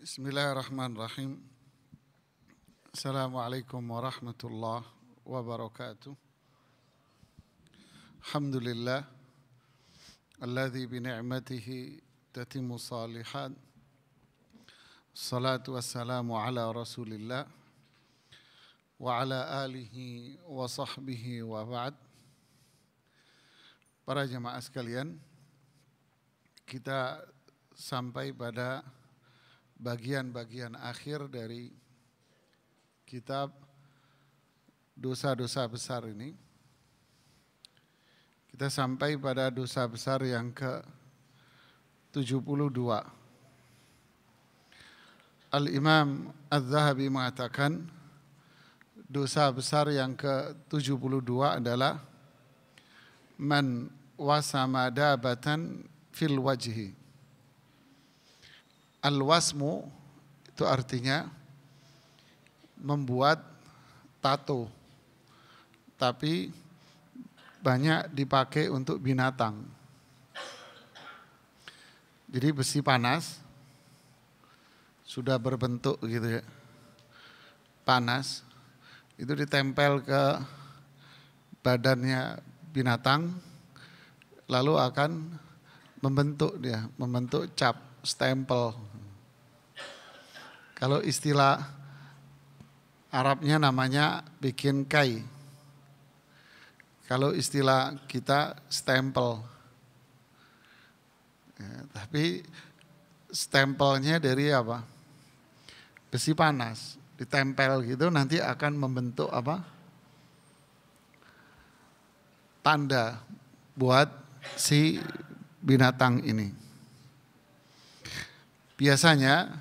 بسم الله الرحمن الرحيم السلام عليكم ورحمة الله وبركاته الحمد لله الذي بنعمته تتم الصالحات الصلاة والسلام على رسول الله وعلى آله وصحبه وبعد Para jemaah sekalian, kita sampai pada bagian-bagian akhir dari kitab dosa-dosa besar ini. Kita sampai pada dosa besar yang ke 72. Al-Imam Az-Zahabi mengatakan dosa besar yang ke 72 adalah man wasamada batan fil wajhi al itu artinya membuat tato. Tapi banyak dipakai untuk binatang. Jadi besi panas sudah berbentuk gitu ya. Panas itu ditempel ke badannya binatang lalu akan membentuk dia, membentuk cap stempel. Kalau istilah Arabnya namanya bikin kai. Kalau istilah kita stempel. Ya, tapi stempelnya dari apa? Besi panas ditempel gitu nanti akan membentuk apa? Tanda buat si binatang ini biasanya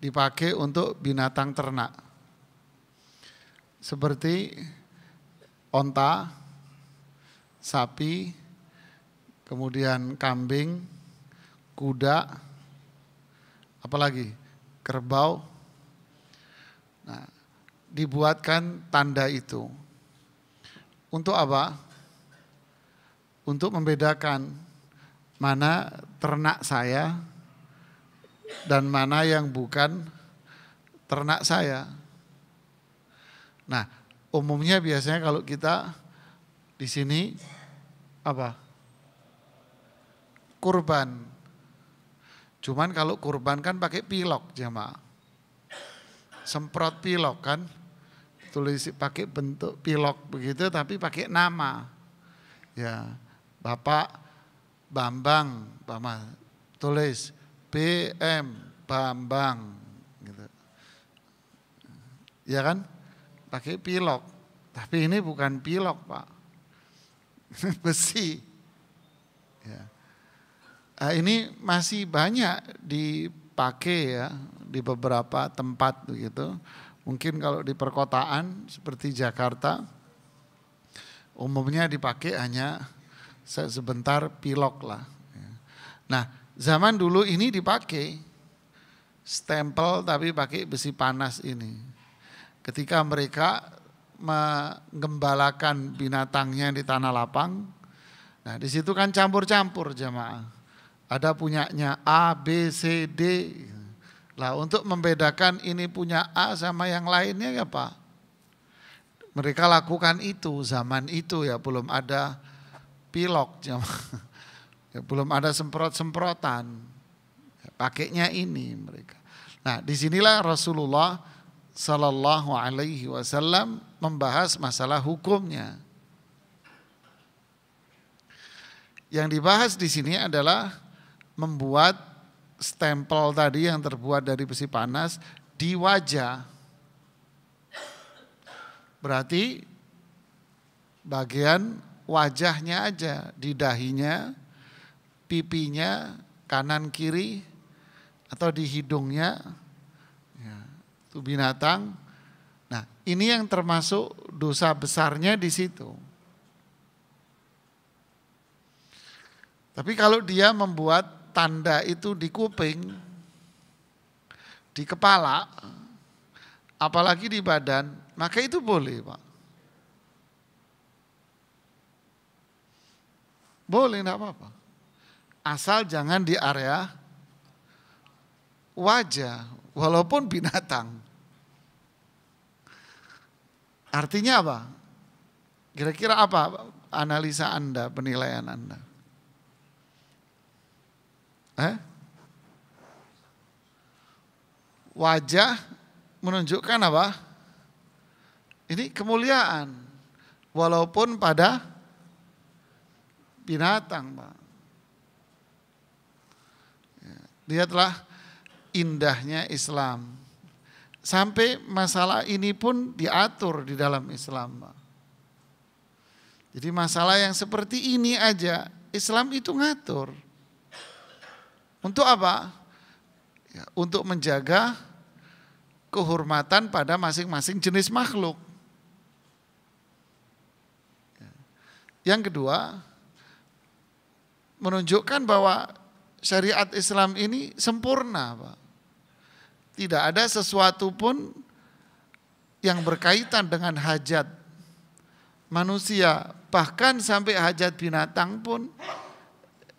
dipakai untuk binatang ternak. Seperti onta, sapi, kemudian kambing, kuda, apalagi kerbau. Nah, dibuatkan tanda itu. Untuk apa? Untuk membedakan mana ternak saya, dan mana yang bukan ternak saya. Nah, umumnya biasanya kalau kita di sini apa? Kurban. Cuman kalau kurban kan pakai pilok jemaah. Semprot pilok kan. Tulis pakai bentuk pilok begitu tapi pakai nama. Ya, Bapak Bambang, Bapak tulis BM Bambang gitu. Ya kan? Pakai pilok. Tapi ini bukan pilok, Pak. Besi. Ya. Nah, ini masih banyak dipakai ya di beberapa tempat begitu. Mungkin kalau di perkotaan seperti Jakarta umumnya dipakai hanya sebentar pilok lah. Ya. Nah, Zaman dulu ini dipakai stempel tapi pakai besi panas ini. Ketika mereka menggembalakan binatangnya di tanah lapang, nah di situ kan campur-campur jemaah. Ada punyanya A, B, C, D. Lah untuk membedakan ini punya A sama yang lainnya ya Pak. Mereka lakukan itu zaman itu ya belum ada pilok jemaah Ya, belum ada semprot-semprotan. Ya, pakainya ini mereka. Nah, disinilah Rasulullah Sallallahu Alaihi Wasallam membahas masalah hukumnya. Yang dibahas di sini adalah membuat stempel tadi yang terbuat dari besi panas di wajah. Berarti bagian wajahnya aja, di dahinya, pipinya, kanan kiri, atau di hidungnya. Ya, itu binatang. Nah, ini yang termasuk dosa besarnya di situ. Tapi kalau dia membuat tanda itu di kuping, di kepala, apalagi di badan, maka itu boleh, Pak. Boleh, enggak apa-apa. Asal jangan di area wajah, walaupun binatang. Artinya apa? Kira-kira apa analisa Anda, penilaian Anda? Eh? Wajah menunjukkan apa? Ini kemuliaan. Walaupun pada binatang, Pak. Lihatlah indahnya Islam. Sampai masalah ini pun diatur di dalam Islam. Jadi masalah yang seperti ini aja Islam itu ngatur. Untuk apa? Ya, untuk menjaga kehormatan pada masing-masing jenis makhluk. Ya. Yang kedua, menunjukkan bahwa syariat Islam ini sempurna, Pak. Tidak ada sesuatu pun yang berkaitan dengan hajat manusia, bahkan sampai hajat binatang pun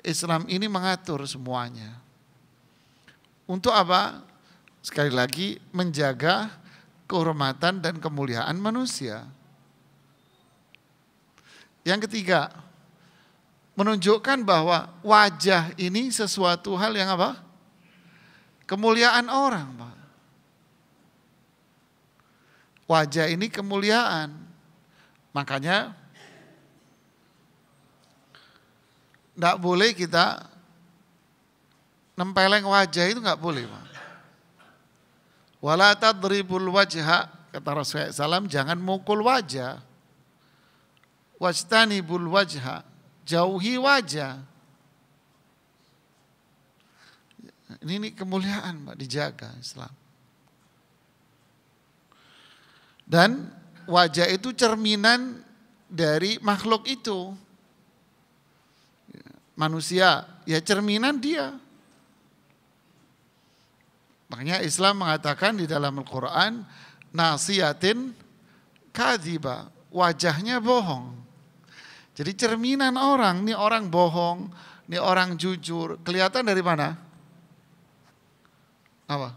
Islam ini mengatur semuanya. Untuk apa? Sekali lagi menjaga kehormatan dan kemuliaan manusia. Yang ketiga, menunjukkan bahwa wajah ini sesuatu hal yang apa? Kemuliaan orang, Wajah ini kemuliaan. Makanya tidak boleh kita nempeleng wajah itu nggak boleh, Pak. wajah tadribul kata Rasulullah SAW, jangan mukul wajah. bul wajah jauhi wajah. Ini, ini kemuliaan Mbak dijaga Islam. Dan wajah itu cerminan dari makhluk itu. Manusia, ya cerminan dia. Makanya Islam mengatakan di dalam Al-Quran, nasiatin kadhiba, wajahnya bohong. Jadi cerminan orang, ini orang bohong, ini orang jujur, kelihatan dari mana? Apa?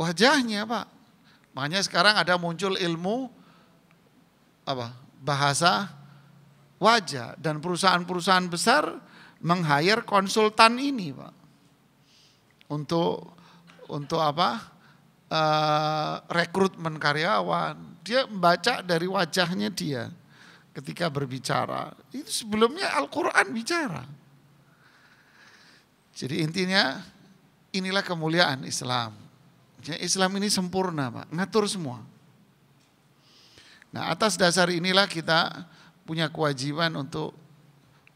Wajahnya, Pak. Makanya sekarang ada muncul ilmu apa? Bahasa wajah dan perusahaan-perusahaan besar meng-hire konsultan ini, Pak. Untuk untuk apa? Uh, rekrutmen karyawan. Dia membaca dari wajahnya dia ketika berbicara, itu sebelumnya Al-Quran bicara. Jadi intinya inilah kemuliaan Islam. Islam ini sempurna Pak, ngatur semua. Nah atas dasar inilah kita punya kewajiban untuk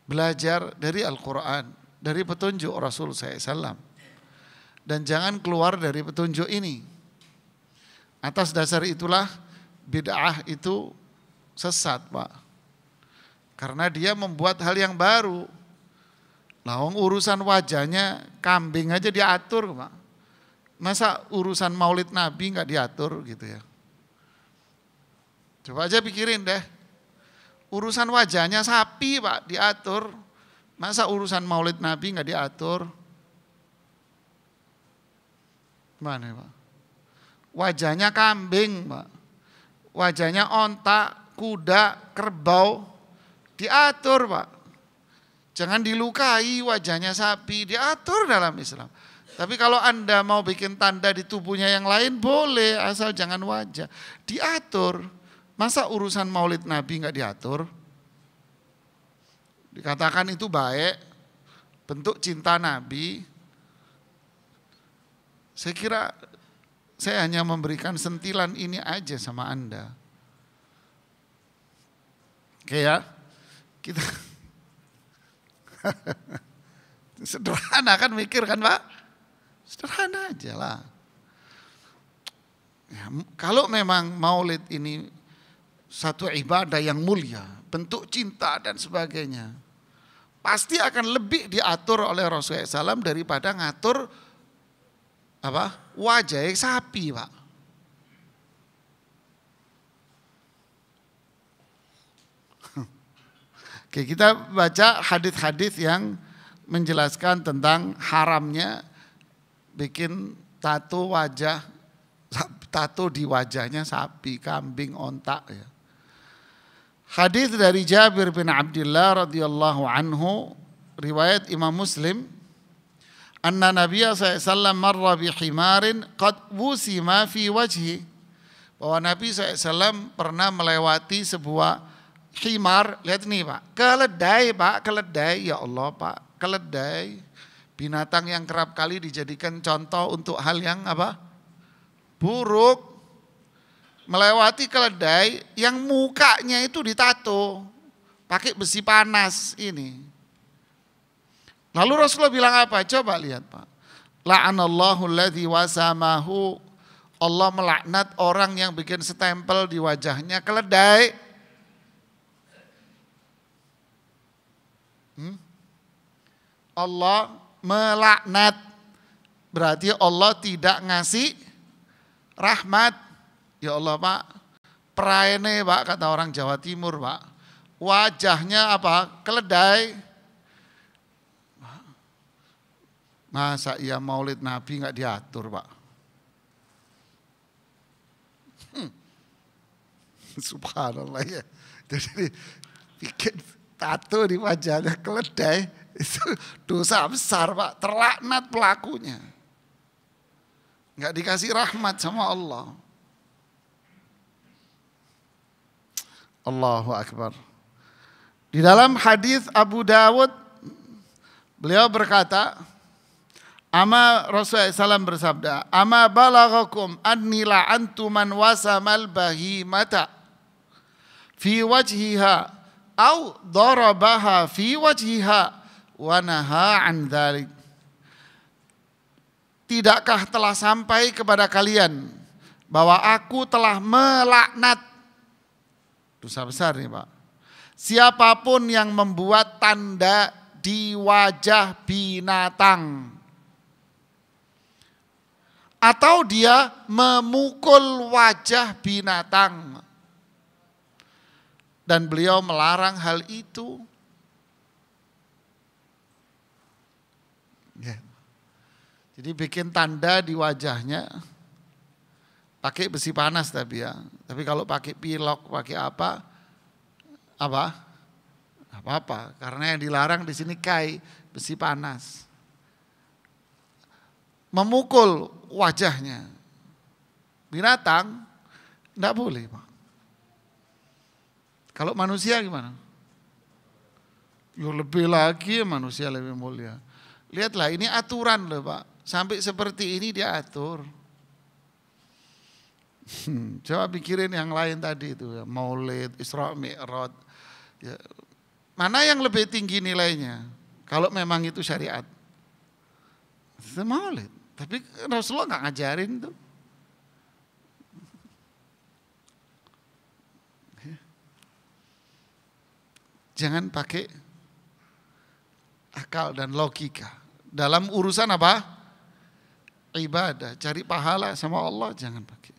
belajar dari Al-Quran, dari petunjuk Rasul SAW. Dan jangan keluar dari petunjuk ini. Atas dasar itulah bid'ah itu sesat Pak. Karena dia membuat hal yang baru. Lawang urusan wajahnya kambing aja diatur, Pak. Masa urusan maulid Nabi nggak diatur gitu ya. Coba aja pikirin deh. Urusan wajahnya sapi, Pak, diatur. Masa urusan maulid Nabi nggak diatur? Mana, Pak? Wajahnya kambing, Pak. Wajahnya ontak, kuda, kerbau, Diatur Pak. Jangan dilukai wajahnya sapi, diatur dalam Islam. Tapi kalau Anda mau bikin tanda di tubuhnya yang lain boleh, asal jangan wajah. Diatur. Masa urusan maulid Nabi nggak diatur? Dikatakan itu baik, bentuk cinta Nabi. Saya kira saya hanya memberikan sentilan ini aja sama Anda. Oke ya. Kita sederhana kan mikir kan Pak? Sederhana aja lah. Ya, kalau memang maulid ini satu ibadah yang mulia, bentuk cinta dan sebagainya, pasti akan lebih diatur oleh Rasulullah SAW daripada ngatur apa wajah sapi, Pak. Oke, kita baca hadis-hadis yang menjelaskan tentang haramnya bikin tato wajah tato di wajahnya sapi, kambing, ontak ya. Hadis dari Jabir bin Abdullah radhiyallahu anhu riwayat Imam Muslim anna Nabi SAW marra bi himarin qad wusima fi wajhi bahwa Nabi SAW pernah melewati sebuah himar, lihat ini Pak. Keledai Pak, keledai. Ya Allah Pak, keledai. Binatang yang kerap kali dijadikan contoh untuk hal yang apa? Buruk. Melewati keledai yang mukanya itu ditato. Pakai besi panas ini. Lalu Rasulullah bilang apa? Coba lihat Pak. La'anallahu alladhi wasamahu. Allah melaknat orang yang bikin stempel di wajahnya keledai Hmm? Allah melaknat. Berarti Allah tidak ngasih rahmat. Ya Allah Pak, praene Pak kata orang Jawa Timur Pak. Wajahnya apa? Keledai. Masa iya maulid Nabi nggak diatur Pak? Hmm. Subhanallah ya. Jadi pikir tato di wajahnya keledai itu dosa besar pak terlaknat pelakunya nggak dikasih rahmat sama Allah Allahu Akbar di dalam hadis Abu Dawud beliau berkata Ama Rasulullah SAW bersabda, Ama balagakum anni la'antu man wasamal bahimata fi wajhiha au darabaha fi wajhiha wa naha an dhalik. Tidakkah telah sampai kepada kalian bahwa aku telah melaknat dosa besar nih Pak. Siapapun yang membuat tanda di wajah binatang atau dia memukul wajah binatang dan beliau melarang hal itu. Ya. Jadi bikin tanda di wajahnya, pakai besi panas tapi ya. Tapi kalau pakai pilok, pakai apa, apa? Apa-apa, karena yang dilarang di sini kai, besi panas. Memukul wajahnya. Binatang, tidak boleh. Pak. Kalau manusia gimana? Yuk lebih lagi ya manusia lebih mulia. Lihatlah ini aturan loh Pak. Sampai seperti ini dia atur. Hmm, coba pikirin yang lain tadi itu ya, Maulid, Isra Mi'raj. Ya, mana yang lebih tinggi nilainya? Kalau memang itu syariat. Maulid. Tapi Rasulullah nggak ngajarin tuh. Jangan pakai akal dan logika. Dalam urusan apa? Ibadah, cari pahala sama Allah jangan pakai.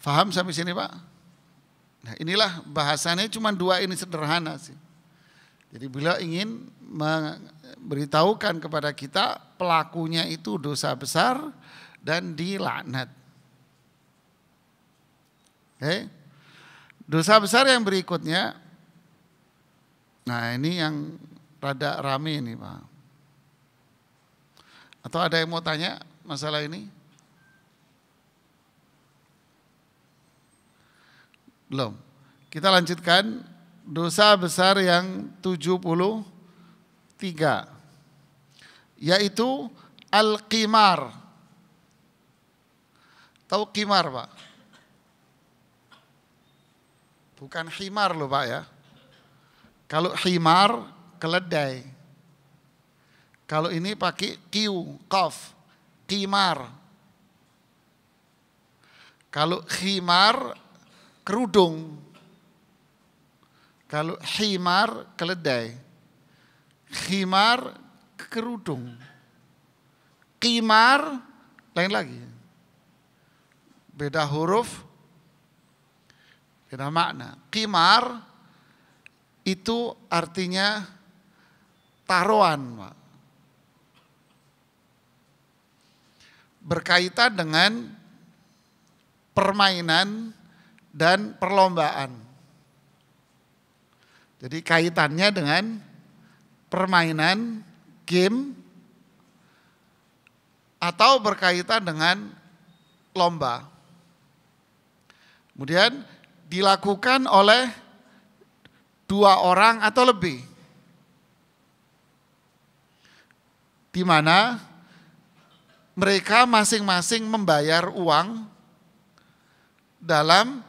Faham sampai sini Pak? Nah inilah bahasanya cuma dua ini sederhana sih. Jadi bila ingin memberitahukan kepada kita pelakunya itu dosa besar dan dilaknat. Okay. Dosa besar yang berikutnya, nah ini yang rada rame ini Pak. Atau ada yang mau tanya masalah ini? Belum. Kita lanjutkan dosa besar yang 73 yaitu al-qimar. Tahu qimar, Pak? Bukan himar loh Pak ya. Kalau himar, keledai. Kalau ini pakai kiu, kof, kimar. Kalau himar, kerudung. Kalau himar, keledai. Himar, kerudung. Kimar, lain lagi. Beda huruf, Beda makna. Kimar itu artinya taruhan, Berkaitan dengan permainan dan perlombaan. Jadi kaitannya dengan permainan, game, atau berkaitan dengan lomba. Kemudian dilakukan oleh dua orang atau lebih. Di mana mereka masing-masing membayar uang dalam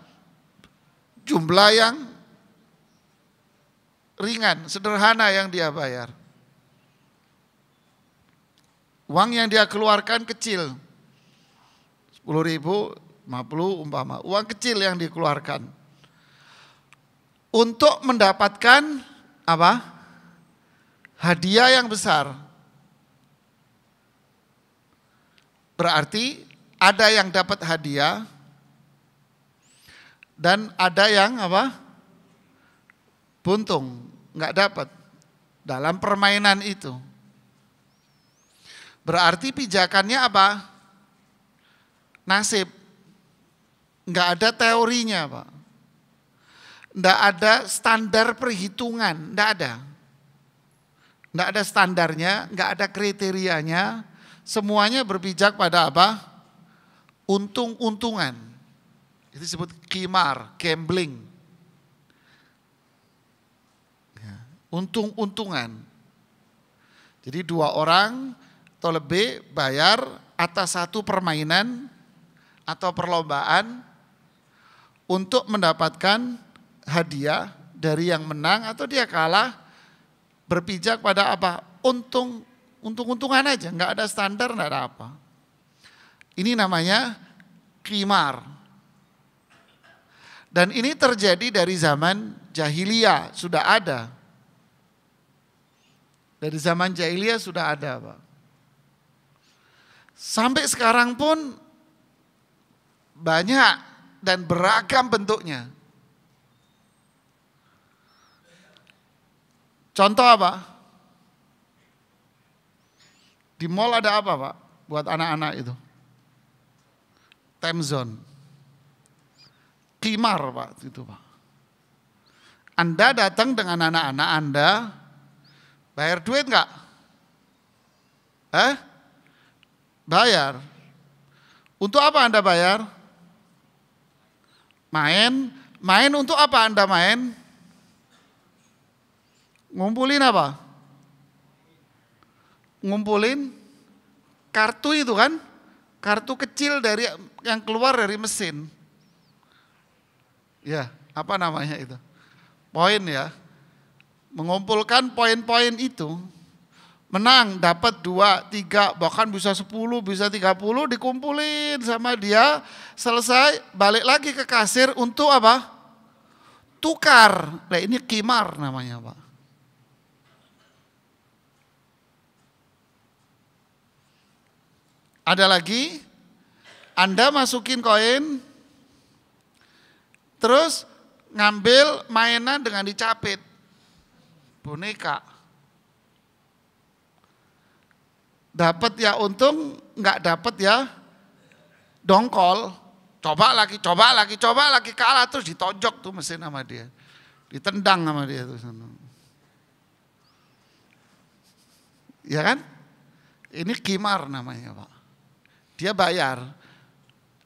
jumlah yang ringan, sederhana yang dia bayar. Uang yang dia keluarkan kecil. 10 ribu, 50 umpama, uang kecil yang dikeluarkan. Untuk mendapatkan apa? Hadiah yang besar. Berarti ada yang dapat hadiah dan ada yang apa? Buntung, nggak dapat dalam permainan itu. Berarti pijakannya apa? Nasib. Nggak ada teorinya, Pak. Nggak ada standar perhitungan, nggak ada. Enggak ada standarnya, nggak ada kriterianya. Semuanya berpijak pada apa? Untung-untungan. Itu disebut kimar, gambling. Ya, untung-untungan. Jadi dua orang atau lebih bayar atas satu permainan atau perlombaan untuk mendapatkan hadiah dari yang menang atau dia kalah berpijak pada apa? Untung untung-untungan aja, nggak ada standar, nggak ada apa. Ini namanya kimar. Dan ini terjadi dari zaman jahiliyah, sudah ada. Dari zaman jahiliyah sudah ada, Pak. Sampai sekarang pun banyak dan beragam bentuknya. Contoh apa? Di mall ada apa Pak? Buat anak-anak itu. Temzon. Kimar Pak. Itu Pak. Anda datang dengan anak-anak Anda, bayar duit enggak? Eh? Bayar. Untuk apa Anda bayar? Main, main untuk apa Anda main? Ngumpulin apa? Ngumpulin kartu itu kan? Kartu kecil dari yang keluar dari mesin. Ya, apa namanya itu? Poin ya. Mengumpulkan poin-poin itu menang dapat dua tiga bahkan bisa sepuluh bisa tiga puluh dikumpulin sama dia selesai balik lagi ke kasir untuk apa tukar nah, ini kimar namanya pak ada lagi anda masukin koin terus ngambil mainan dengan dicapit boneka Dapat ya untung, nggak dapat ya dongkol. Coba lagi, coba lagi, coba lagi kalah terus ditonjok tuh mesin sama dia. Ditendang sama dia tuh Ya kan? Ini kimar namanya, Pak. Dia bayar.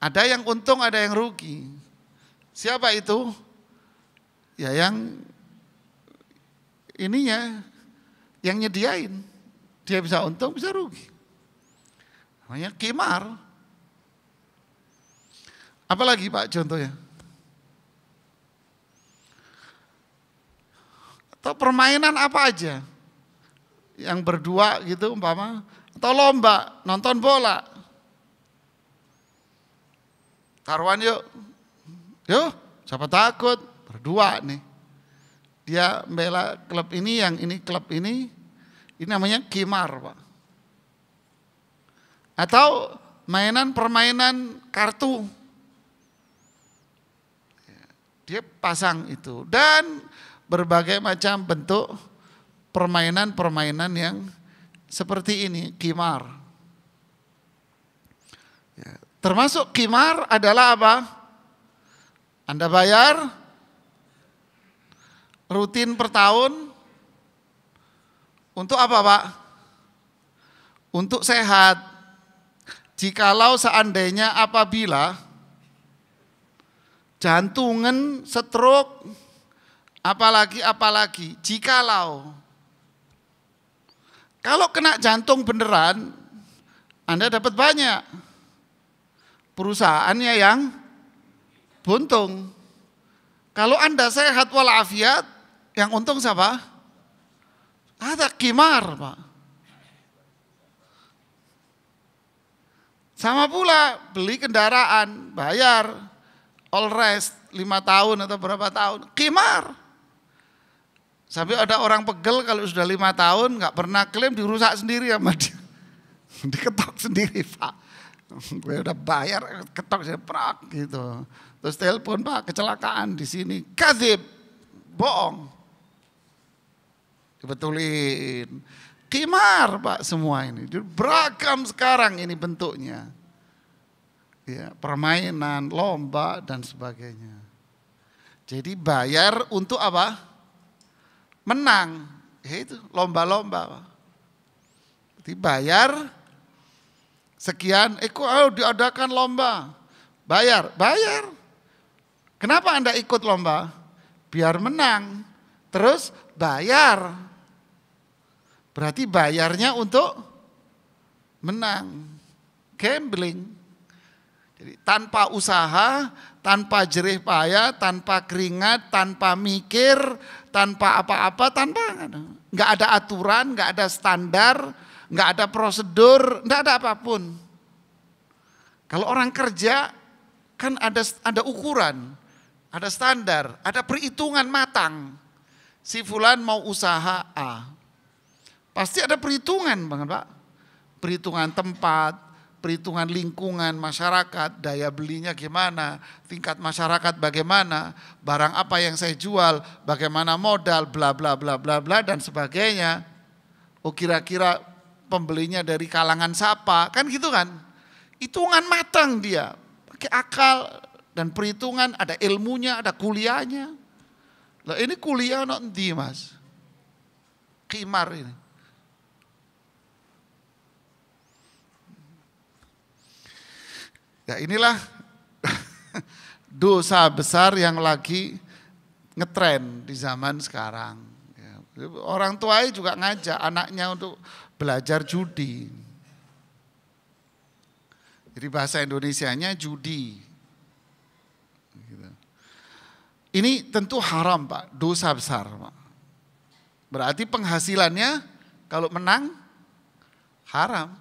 Ada yang untung, ada yang rugi. Siapa itu? Ya yang ininya yang nyediain. Dia bisa untung, bisa rugi. Namanya kemar, Apalagi Pak contohnya? Atau permainan apa aja? Yang berdua gitu umpama. Atau lomba, nonton bola. Taruhan yuk. Yuk, siapa takut? Berdua nih. Dia bela klub ini, yang ini klub ini ini namanya kimar, Pak. Atau mainan-permainan kartu. Dia pasang itu. Dan berbagai macam bentuk permainan-permainan yang seperti ini, kimar. Ya. Termasuk kimar adalah apa? Anda bayar rutin per tahun untuk apa Pak? Untuk sehat. Jikalau seandainya apabila jantungan, stroke, apalagi apalagi jikalau kalau kena jantung beneran Anda dapat banyak perusahaannya yang buntung kalau Anda sehat walafiat yang untung siapa? Ada kimar, Pak. Sama pula beli kendaraan, bayar all rest lima tahun atau berapa tahun, kimar. Sampai ada orang pegel kalau sudah lima tahun nggak pernah klaim dirusak sendiri sama dia. Diketok sendiri, Pak. Gue udah bayar ketok saya prak gitu. Terus telepon, Pak, kecelakaan di sini. Kazib, bohong dibetulin. Kimar Pak semua ini, beragam sekarang ini bentuknya. Ya, permainan, lomba dan sebagainya. Jadi bayar untuk apa? Menang. Ya itu, lomba-lomba. bayar sekian, eh kok ayo oh, diadakan lomba. Bayar, bayar. Kenapa Anda ikut lomba? Biar menang. Terus bayar. Berarti bayarnya untuk menang. Gambling. Jadi tanpa usaha, tanpa jerih payah, tanpa keringat, tanpa mikir, tanpa apa-apa, tanpa nggak ada aturan, nggak ada standar, nggak ada prosedur, nggak ada apapun. Kalau orang kerja kan ada ada ukuran, ada standar, ada perhitungan matang. Si fulan mau usaha A, Pasti ada perhitungan, Bang Pak. Perhitungan tempat, perhitungan lingkungan masyarakat, daya belinya gimana, tingkat masyarakat bagaimana, barang apa yang saya jual, bagaimana modal, bla bla bla bla bla dan sebagainya. Oh kira-kira pembelinya dari kalangan siapa, kan gitu kan. Hitungan matang dia, pakai akal dan perhitungan, ada ilmunya, ada kuliahnya. Loh ini kuliah nanti mas. Kimar ini. Ya inilah dosa besar yang lagi ngetren di zaman sekarang. Ya, orang tua juga ngajak anaknya untuk belajar judi. Jadi bahasa Indonesianya judi. Gitu. Ini tentu haram Pak, dosa besar Pak. Berarti penghasilannya kalau menang haram.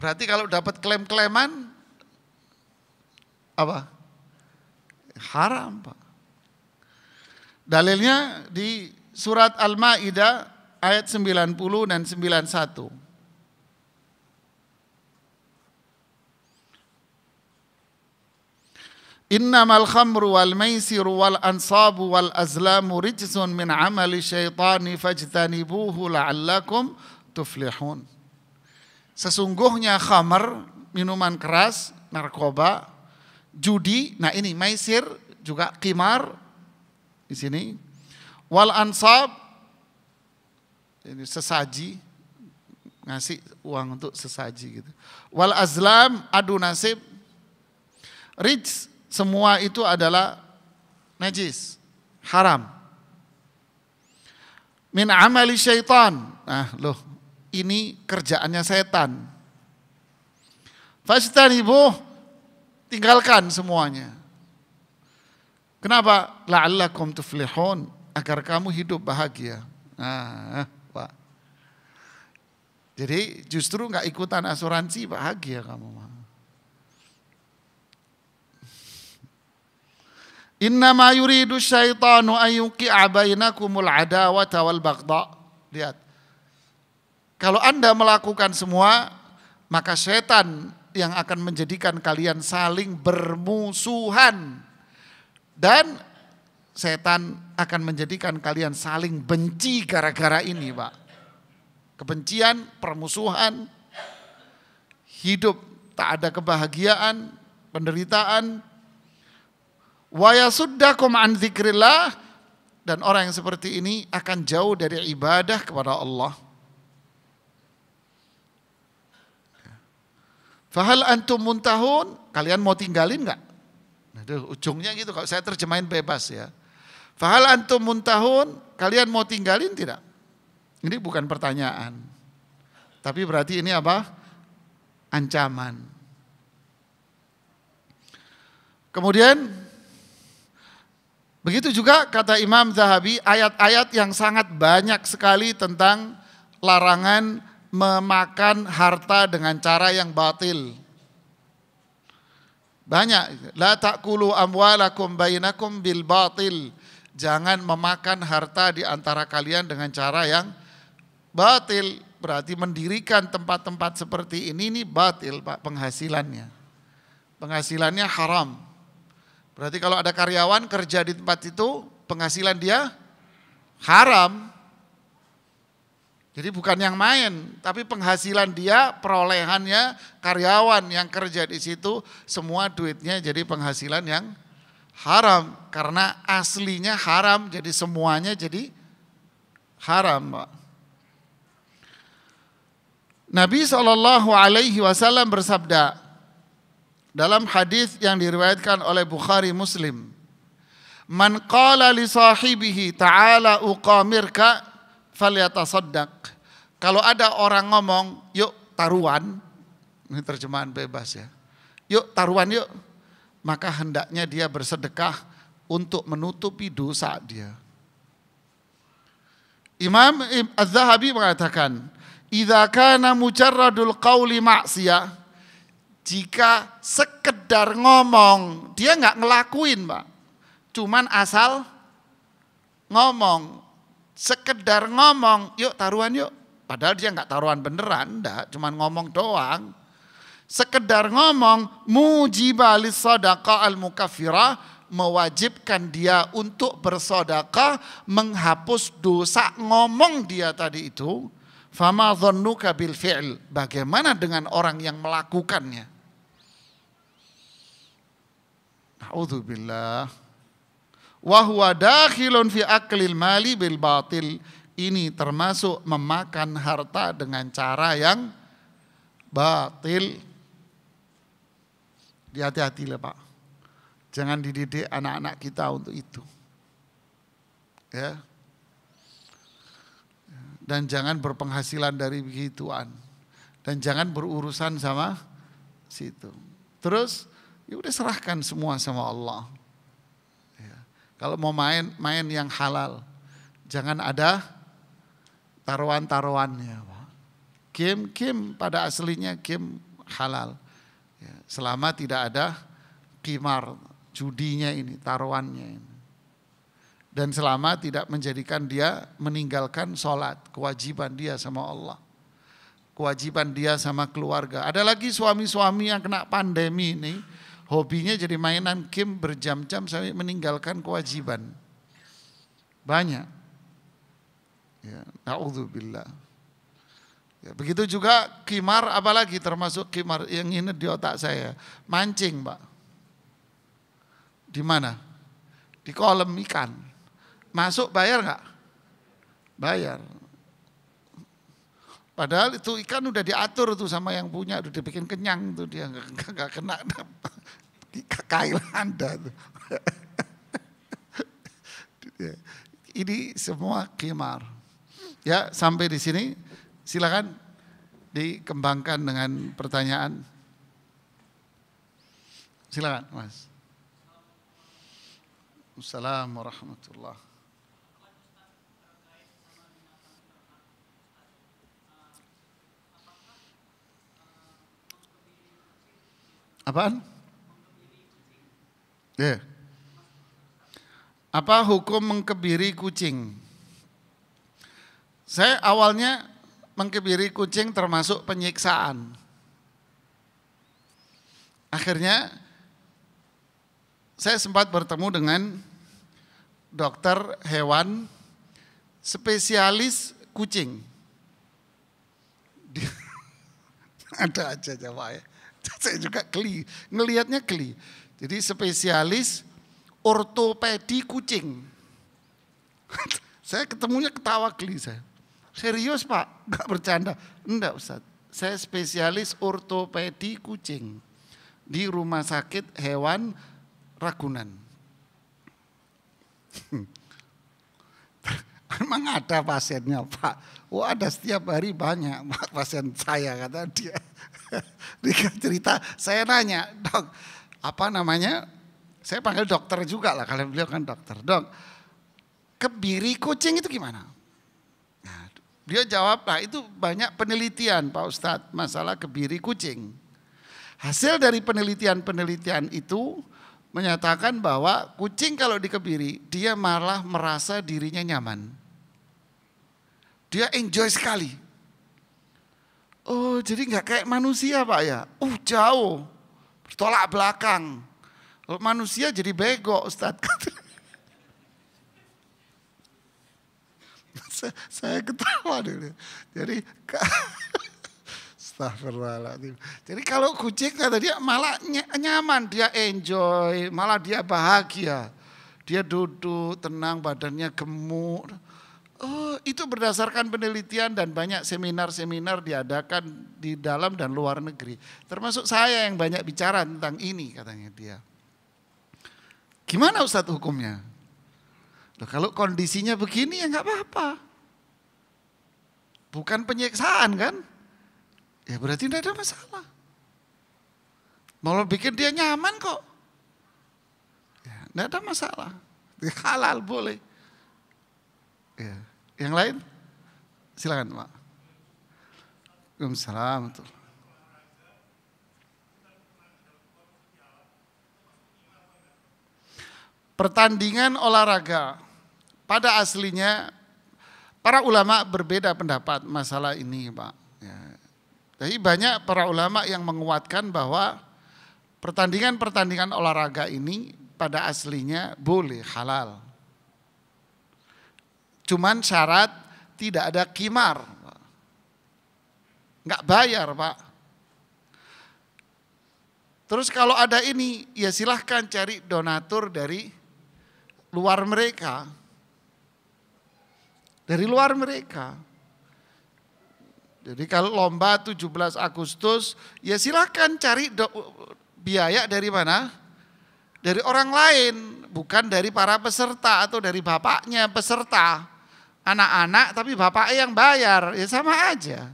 Berarti kalau dapat klaim-klaiman apa? Haram, Pak. Dalilnya di surat Al-Maidah ayat 90 dan 91. Innamal khamru wal maisiru wal ansabu wal azlamu rijsun min amali syaitani fajtanibuhu la'allakum tuflihun. Sesungguhnya khamar, minuman keras, narkoba, judi, nah ini maisir juga kimar di sini. Wal ansab ini sesaji ngasih uang untuk sesaji gitu. Wal azlam adu nasib. Rich semua itu adalah najis, haram. Min amali syaitan. Nah, loh, ini kerjaannya setan. Fastanibuh tinggalkan semuanya. Kenapa? La'allakum tuflihun. Agar kamu hidup bahagia. Nah, Pak. Jadi justru nggak ikutan asuransi bahagia kamu. Inna ma yuridu syaitanu ayuki abainakumul adawata wal bagda. Lihat. Kalau Anda melakukan semua, maka setan yang akan menjadikan kalian saling bermusuhan. Dan setan akan menjadikan kalian saling benci gara-gara ini, Pak. Kebencian, permusuhan, hidup tak ada kebahagiaan, penderitaan. Wa yasuddakum an dan orang yang seperti ini akan jauh dari ibadah kepada Allah. Fahal antum muntahun, kalian mau tinggalin nggak? Aduh, ujungnya gitu, kalau saya terjemahin bebas ya. Fahal antum muntahun, kalian mau tinggalin tidak? Ini bukan pertanyaan. Tapi berarti ini apa? Ancaman. Kemudian, begitu juga kata Imam Zahabi, ayat-ayat yang sangat banyak sekali tentang larangan memakan harta dengan cara yang batil. Banyak. La ta'kulu amwalakum bainakum bil batil. Jangan memakan harta di antara kalian dengan cara yang batil. Berarti mendirikan tempat-tempat seperti ini, ini batil Pak penghasilannya. Penghasilannya haram. Berarti kalau ada karyawan kerja di tempat itu, penghasilan dia haram. Jadi bukan yang main, tapi penghasilan dia, perolehannya, karyawan yang kerja di situ, semua duitnya jadi penghasilan yang haram. Karena aslinya haram, jadi semuanya jadi haram. Nabi saw bersabda dalam hadis yang diriwayatkan oleh Bukhari Muslim, "Man qala li sahibihi ta'ala uqamirka falyatasaddaq. Kalau ada orang ngomong, yuk taruhan. Ini terjemahan bebas ya. Yuk taruhan yuk. Maka hendaknya dia bersedekah untuk menutupi dosa dia. Imam Az-Zahabi mengatakan, "Idza kana mujarradul qauli ma'siyah" jika sekedar ngomong, dia nggak ngelakuin, Pak. Cuman asal ngomong, sekedar ngomong, yuk taruhan yuk. Padahal dia nggak taruhan beneran, enggak, cuman ngomong doang. Sekedar ngomong, mujibah li al mukafirah, mewajibkan dia untuk bersodakah menghapus dosa ngomong dia tadi itu. Fama dhannuka bil fi'l. Bagaimana dengan orang yang melakukannya? Na'udzubillah. Wahwa dakhilun fi aklil mali bil batil. Ini termasuk memakan harta dengan cara yang batil. Hati-hati lah Pak. Jangan dididik anak-anak kita untuk itu. Ya. Dan jangan berpenghasilan dari begituan. Dan jangan berurusan sama situ. Terus ya udah serahkan semua sama Allah. Kalau mau main, main yang halal. Jangan ada taruhan-taruhannya. Game, game pada aslinya game halal. Ya, selama tidak ada kimar, judinya ini, taruhannya ini. Dan selama tidak menjadikan dia meninggalkan sholat, kewajiban dia sama Allah. Kewajiban dia sama keluarga. Ada lagi suami-suami yang kena pandemi ini, Hobinya jadi mainan game berjam-jam sampai meninggalkan kewajiban. Banyak. Ya, na'udzubillah. Ya, begitu juga kimar, apalagi termasuk kimar yang ini di otak saya. Mancing, Pak. Di mana? Di kolam ikan. Masuk bayar nggak? Bayar. Padahal itu ikan udah diatur tuh sama yang punya, udah dibikin kenyang tuh dia nggak kena kekailan Anda. Ya. Ini semua khimar. Ya, sampai di sini silakan dikembangkan dengan pertanyaan. Silakan, Mas. Assalamualaikum warahmatullahi wabarakatuh. Apaan? Ya. Apa hukum mengkebiri kucing? Saya awalnya mengkebiri kucing termasuk penyiksaan. Akhirnya saya sempat bertemu dengan dokter hewan spesialis kucing. ada aja jawabnya. Saya juga geli, ngelihatnya geli. Jadi spesialis ortopedi kucing. saya ketemunya ketawa geli saya. Serius pak, nggak bercanda. Enggak Ustaz, saya spesialis ortopedi kucing di rumah sakit hewan Ragunan. Emang ada pasiennya Pak? oh, ada setiap hari banyak pasien saya kata dia. dia cerita, saya nanya, dok apa namanya? Saya panggil dokter juga lah, kalian beliau kan dokter. Dok, kebiri kucing itu gimana? Nah, dia jawab, nah itu banyak penelitian Pak Ustadz masalah kebiri kucing. Hasil dari penelitian-penelitian itu menyatakan bahwa kucing kalau dikebiri dia malah merasa dirinya nyaman. Dia enjoy sekali. Oh jadi nggak kayak manusia pak ya? Uh jauh. Tolak belakang. Manusia jadi bego Ustaz. saya ketawa dulu. Jadi Astagfirullahaladzim. Jadi kalau kucing kata dia malah nyaman, dia enjoy, malah dia bahagia. Dia duduk tenang, badannya gemuk. Oh, itu berdasarkan penelitian dan banyak seminar-seminar diadakan di dalam dan luar negeri. Termasuk saya yang banyak bicara tentang ini katanya dia. Gimana Ustadz hukumnya? Loh, kalau kondisinya begini ya nggak apa-apa. Bukan penyiksaan kan? Ya berarti tidak ada masalah. Malah bikin dia nyaman kok. Ya, tidak ada masalah. Halal boleh. Yeah. Yang lain? Silakan, Pak. Waalaikumsalam. Pertandingan olahraga pada aslinya para ulama berbeda pendapat masalah ini, Pak. Tapi ya. Jadi banyak para ulama yang menguatkan bahwa pertandingan-pertandingan olahraga ini pada aslinya boleh halal Cuman syarat tidak ada kimar. Enggak bayar Pak. Terus kalau ada ini, ya silahkan cari donatur dari luar mereka. Dari luar mereka. Jadi kalau lomba 17 Agustus, ya silahkan cari do, biaya dari mana? Dari orang lain, bukan dari para peserta atau dari bapaknya peserta anak-anak tapi bapak yang bayar, ya sama aja.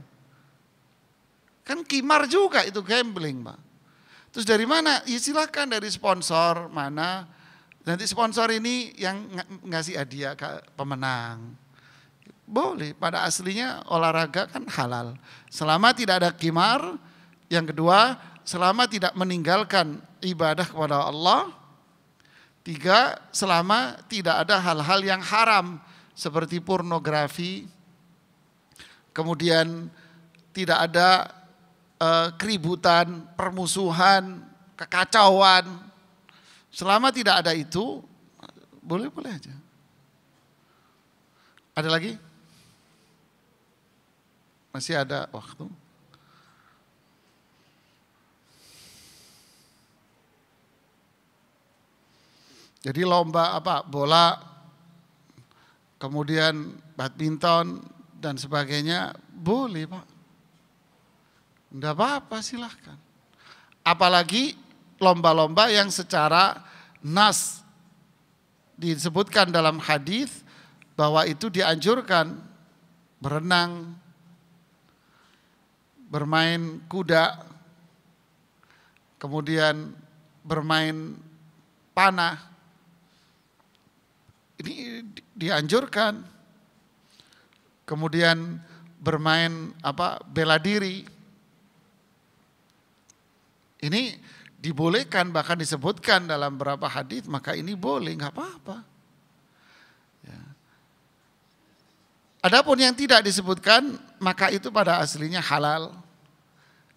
Kan kimar juga itu gambling, Pak. Terus dari mana? Ya silahkan dari sponsor mana. Nanti sponsor ini yang ngasih hadiah ke pemenang. Boleh, pada aslinya olahraga kan halal. Selama tidak ada kimar, yang kedua, selama tidak meninggalkan ibadah kepada Allah. Tiga, selama tidak ada hal-hal yang haram seperti pornografi, kemudian tidak ada eh, keributan, permusuhan, kekacauan. Selama tidak ada itu, boleh-boleh aja. Ada lagi? Masih ada waktu? Jadi lomba apa? Bola kemudian badminton dan sebagainya, boleh Pak. Tidak apa-apa silahkan. Apalagi lomba-lomba yang secara nas disebutkan dalam hadis bahwa itu dianjurkan berenang, bermain kuda, kemudian bermain panah, ini dianjurkan. Kemudian bermain apa bela diri. Ini dibolehkan bahkan disebutkan dalam beberapa hadis maka ini boleh nggak apa-apa. Ya. Adapun yang tidak disebutkan maka itu pada aslinya halal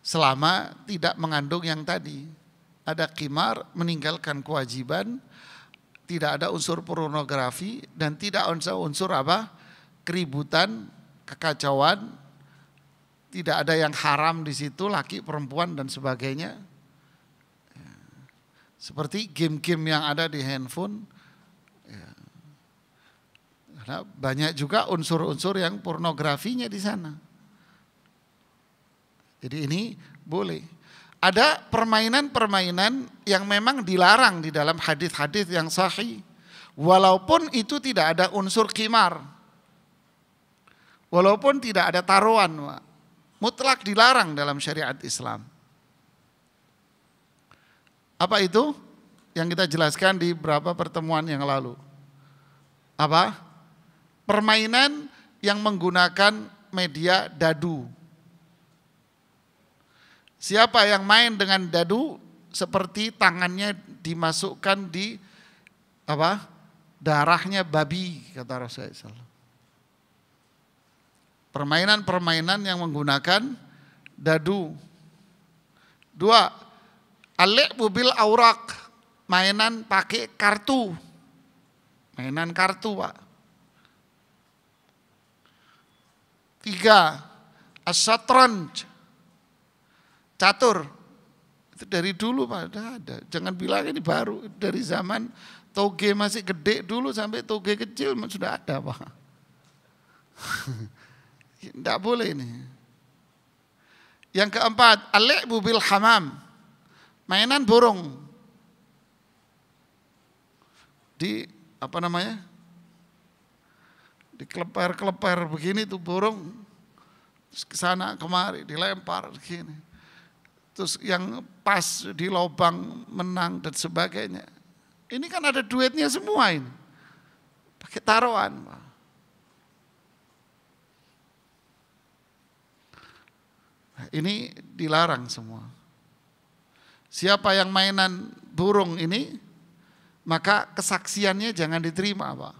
selama tidak mengandung yang tadi. Ada kimar meninggalkan kewajiban tidak ada unsur pornografi dan tidak ada unsur apa keributan, kekacauan, tidak ada yang haram di situ laki perempuan dan sebagainya. Ya. Seperti game-game yang ada di handphone. Ya. Karena banyak juga unsur-unsur yang pornografinya di sana. Jadi ini boleh ada permainan-permainan yang memang dilarang di dalam hadis-hadis yang sahih. Walaupun itu tidak ada unsur kimar. Walaupun tidak ada taruhan. Mutlak dilarang dalam syariat Islam. Apa itu? Yang kita jelaskan di beberapa pertemuan yang lalu. Apa? Permainan yang menggunakan media dadu Siapa yang main dengan dadu seperti tangannya dimasukkan di apa? darahnya babi kata Rasulullah Permainan-permainan yang menggunakan dadu. Dua, alek mobil aurak, mainan pakai kartu. Mainan kartu, Pak. Tiga, asatranj, catur. Itu dari dulu Pak, ada, ada. Jangan bilang ini baru, dari zaman toge masih gede dulu sampai toge kecil sudah ada Pak. Tidak boleh ini. Yang keempat, alek bubil hamam. Mainan burung. Di apa namanya? Di kleper kleper begini tuh burung. Ke sana kemari dilempar begini terus yang pas di lubang menang dan sebagainya. Ini kan ada duitnya semua ini. Pakai taruhan. Nah, ini dilarang semua. Siapa yang mainan burung ini, maka kesaksiannya jangan diterima, Pak.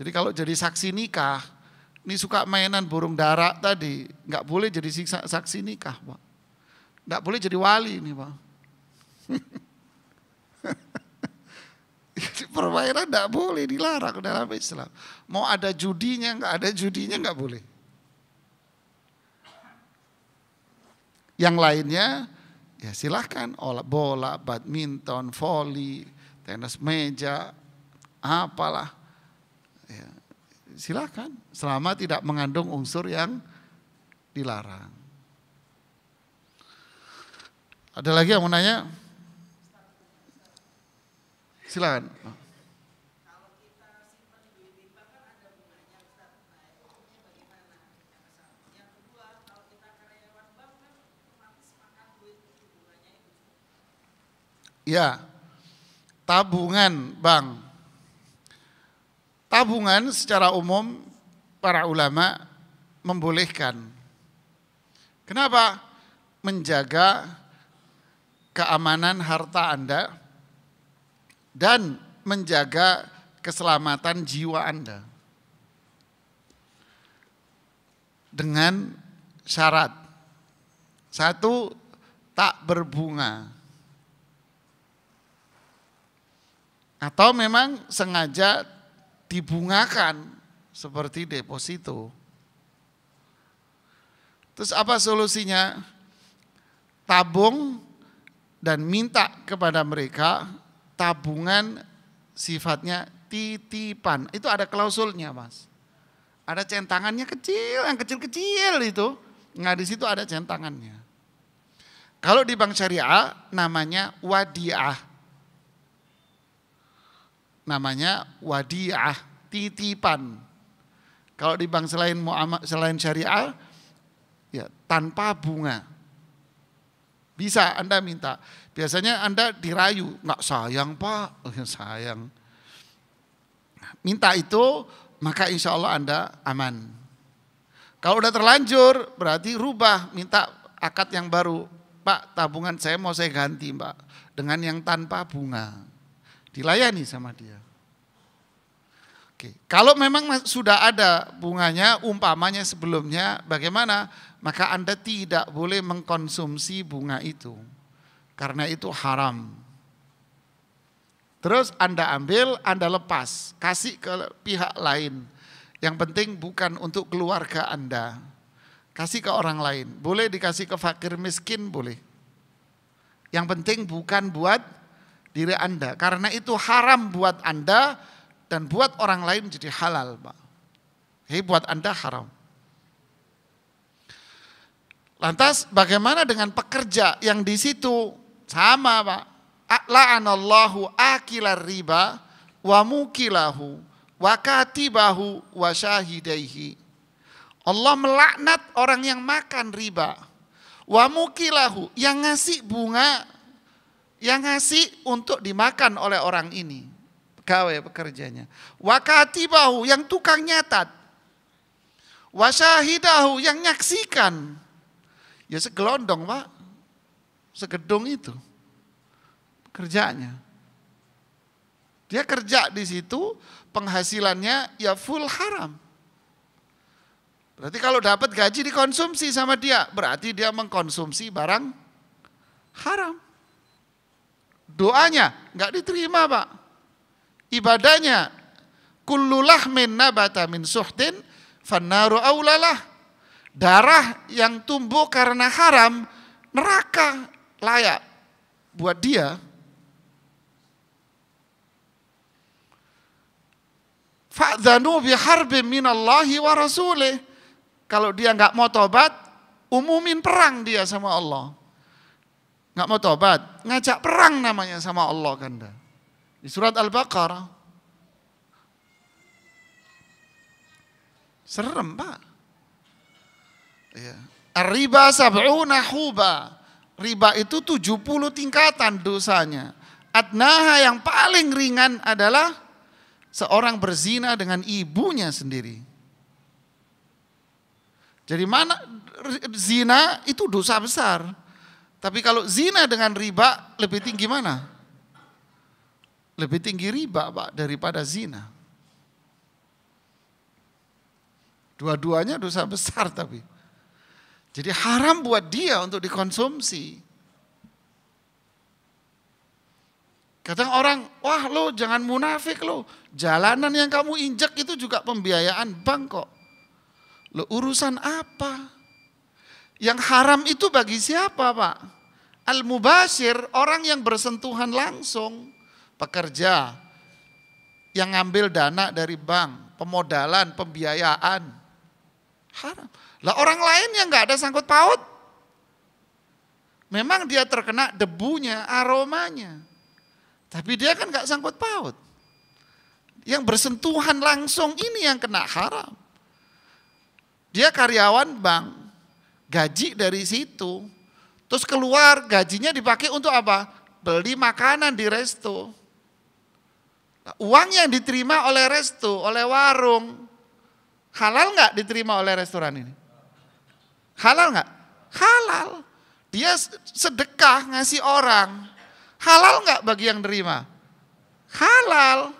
Jadi kalau jadi saksi nikah, ini suka mainan burung darat tadi, nggak boleh jadi saksi nikah, Pak. Tidak boleh jadi wali ini Pak. jadi permainan tidak boleh dilarang dalam Islam. Mau ada judinya, nggak ada judinya nggak boleh. Yang lainnya ya silahkan olah bola, badminton, voli, tenis meja, apalah. Ya, silahkan selama tidak mengandung unsur yang dilarang. Ada lagi yang mau nanya? Silakan. Ya, tabungan bank. Tabungan secara umum para ulama membolehkan. Kenapa? Menjaga keamanan harta Anda dan menjaga keselamatan jiwa Anda. Dengan syarat. Satu, tak berbunga. Atau memang sengaja dibungakan seperti deposito. Terus apa solusinya? Tabung dan minta kepada mereka tabungan sifatnya titipan. Itu ada klausulnya, Mas. Ada centangannya kecil, yang kecil-kecil itu. Nah, di situ ada centangannya. Kalau di bank syariah namanya wadiah. Namanya wadiah, titipan. Kalau di bank selain selain syariah ya tanpa bunga. Bisa Anda minta. Biasanya Anda dirayu, nggak sayang Pak, oh, sayang. Minta itu, maka insya Allah Anda aman. Kalau udah terlanjur, berarti rubah, minta akad yang baru. Pak, tabungan saya mau saya ganti, Pak, dengan yang tanpa bunga. Dilayani sama dia. Oke, kalau memang sudah ada bunganya, umpamanya sebelumnya, bagaimana? maka Anda tidak boleh mengkonsumsi bunga itu. Karena itu haram. Terus Anda ambil, Anda lepas, kasih ke pihak lain. Yang penting bukan untuk keluarga Anda. Kasih ke orang lain. Boleh dikasih ke fakir miskin, boleh. Yang penting bukan buat diri Anda. Karena itu haram buat Anda dan buat orang lain jadi halal, Pak. Hei, buat Anda haram. Lantas bagaimana dengan pekerja yang di situ? Sama Pak. La'anallahu akilar riba wa mukilahu wa katibahu wa syahidaihi. Allah melaknat orang yang makan riba. Wa mukilahu yang ngasih bunga yang ngasih untuk dimakan oleh orang ini. Pegawai pekerjanya. Wa katibahu yang tukang nyatat. Wa syahidahu yang nyaksikan Ya segelondong Pak, segedung itu kerjanya. Dia kerja di situ, penghasilannya ya full haram. Berarti kalau dapat gaji dikonsumsi sama dia, berarti dia mengkonsumsi barang haram. Doanya nggak diterima pak. Ibadahnya kullulah min nabata min suhtin fannaru aulalah. Darah yang tumbuh karena haram, neraka layak buat dia. Fa'zanu biharbin minallahi wa rasulih. Kalau dia nggak mau tobat, umumin perang dia sama Allah. Nggak mau tobat, ngajak perang namanya sama Allah kan dah Di surat Al-Baqarah. Serem pak. Ya. Riba sab'una huba. Riba itu 70 tingkatan dosanya. Adnaha yang paling ringan adalah seorang berzina dengan ibunya sendiri. Jadi mana zina itu dosa besar. Tapi kalau zina dengan riba lebih tinggi mana? Lebih tinggi riba Pak daripada zina. Dua-duanya dosa besar tapi. Jadi haram buat dia untuk dikonsumsi. Kadang orang, wah lo jangan munafik lo. Jalanan yang kamu injak itu juga pembiayaan bank kok. Lo urusan apa? Yang haram itu bagi siapa pak? al mubashir orang yang bersentuhan langsung. Pekerja yang ngambil dana dari bank, pemodalan, pembiayaan. Haram. Lah orang lain yang nggak ada sangkut paut, memang dia terkena debunya, aromanya. Tapi dia kan nggak sangkut paut. Yang bersentuhan langsung ini yang kena haram. Dia karyawan bank, gaji dari situ. Terus keluar gajinya dipakai untuk apa? Beli makanan di resto. Uang yang diterima oleh resto, oleh warung. Halal nggak diterima oleh restoran ini? Halal nggak? Halal. Dia sedekah ngasih orang. Halal nggak bagi yang nerima? Halal.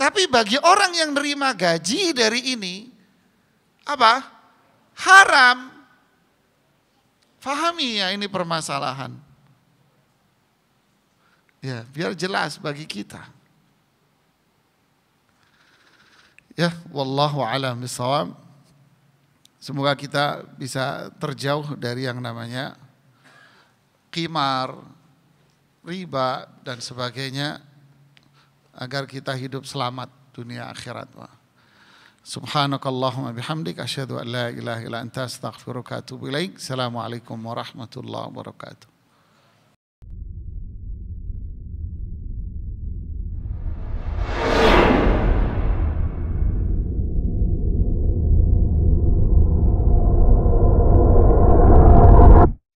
Tapi bagi orang yang nerima gaji dari ini, apa? Haram. Fahami ya ini permasalahan. Ya, biar jelas bagi kita. Ya, wallahu alam bisawab. Semoga kita bisa terjauh dari yang namanya kimar, riba dan sebagainya agar kita hidup selamat dunia akhirat. Subhanakallahumma bihamdik asyhadu an la ilaha illa anta astaghfiruka wa atubu ilaik. Assalamualaikum warahmatullahi wabarakatuh.